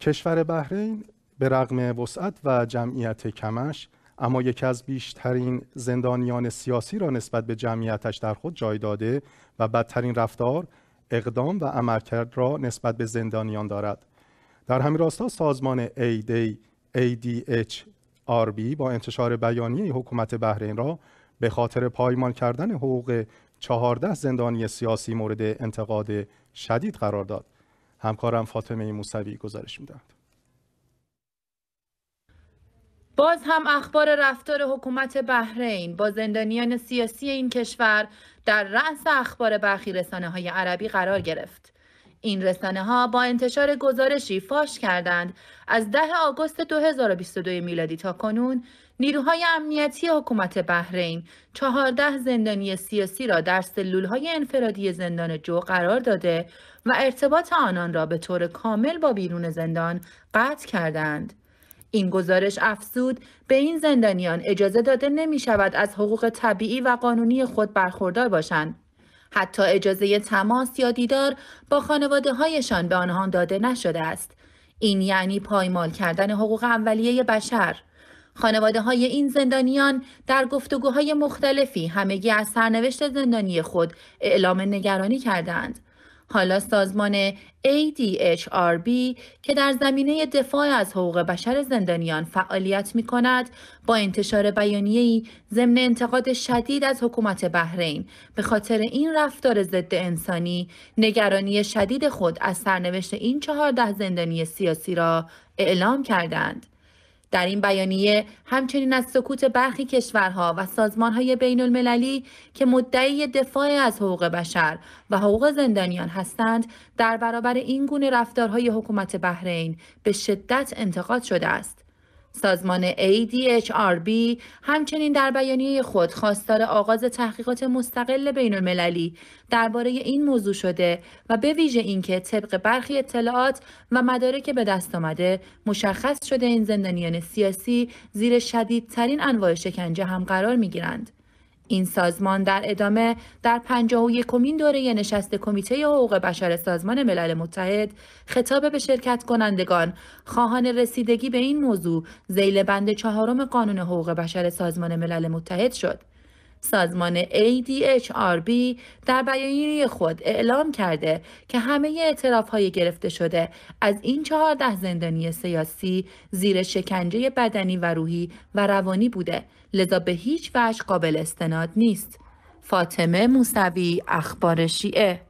کشور بحرین به رغم وسعت و جمعیت کمش اما یکی از بیشترین زندانیان سیاسی را نسبت به جمعیتش در خود جای داده و بدترین رفتار اقدام و عملکرد را نسبت به زندانیان دارد در همین راستا سازمان ADHRB با انتشار بیانیه حکومت بحرین را به خاطر پایمان کردن حقوق 14 زندانی سیاسی مورد انتقاد شدید قرار داد همکارم فاطمه موسوی گزارش میدهد باز هم اخبار رفتار حکومت بحرین با زندانیان سیاسی این کشور در رأس اخبار برخی رسانه های عربی قرار گرفت. این رسانه ها با انتشار گزارشی فاش کردند از 10 آگوست 2022 میلادی تا کنون نیروهای امنیتی حکومت بحرین 14 زندانی سیاسی را در سلولهای انفرادی زندان جو قرار داده و ارتباط آنان را به طور کامل با بیرون زندان قطع کردند. این گزارش افزود به این زندانیان اجازه داده نمی شود از حقوق طبیعی و قانونی خود برخوردار باشند حتی اجازه تماس یا دیدار با خانواده هایشان به آنها داده نشده است. این یعنی پایمال کردن حقوق اولیه بشر. خانواده های این زندانیان در گفتگوهای مختلفی همگی از سرنوشت زندانی خود اعلام نگرانی کردند. حالا سازمان ADHRB که در زمینه دفاع از حقوق بشر زندانیان فعالیت می کند با انتشار بیانیه‌ای ضمن انتقاد شدید از حکومت بحرین به خاطر این رفتار ضد انسانی نگرانی شدید خود از سرنوشت این چهارده زندانی سیاسی را اعلام کردند. در این بیانیه همچنین از سکوت برخی کشورها و سازمانهای بین المللی که مدعی دفاع از حقوق بشر و حقوق زندانیان هستند در برابر این گونه رفتارهای حکومت بحرین به شدت انتقاد شده است. سازمان ADHRB همچنین در بیانیه خود خواستار آغاز تحقیقات مستقل بین المللی درباره این موضوع شده و به ویژه اینکه طبق برخی اطلاعات و مدارک به دست آمده مشخص شده این زندانیان سیاسی زیر شدیدترین انواع شکنجه هم قرار می گیرند. این سازمان در ادامه در 51 کمین دوره نشست کمیته حقوق بشر سازمان ملل متحد خطاب به شرکت کنندگان خواهان رسیدگی به این موضوع زیل بند چهارم قانون حقوق بشر سازمان ملل متحد شد. سازمان ADHRB در بیانیه خود اعلام کرده که همه اعتراف های گرفته شده از این چهارده زندانی سیاسی زیر شکنجه بدنی و روحی و روانی بوده لذا به هیچ وجه قابل استناد نیست. فاطمه موسوی اخبار شیعه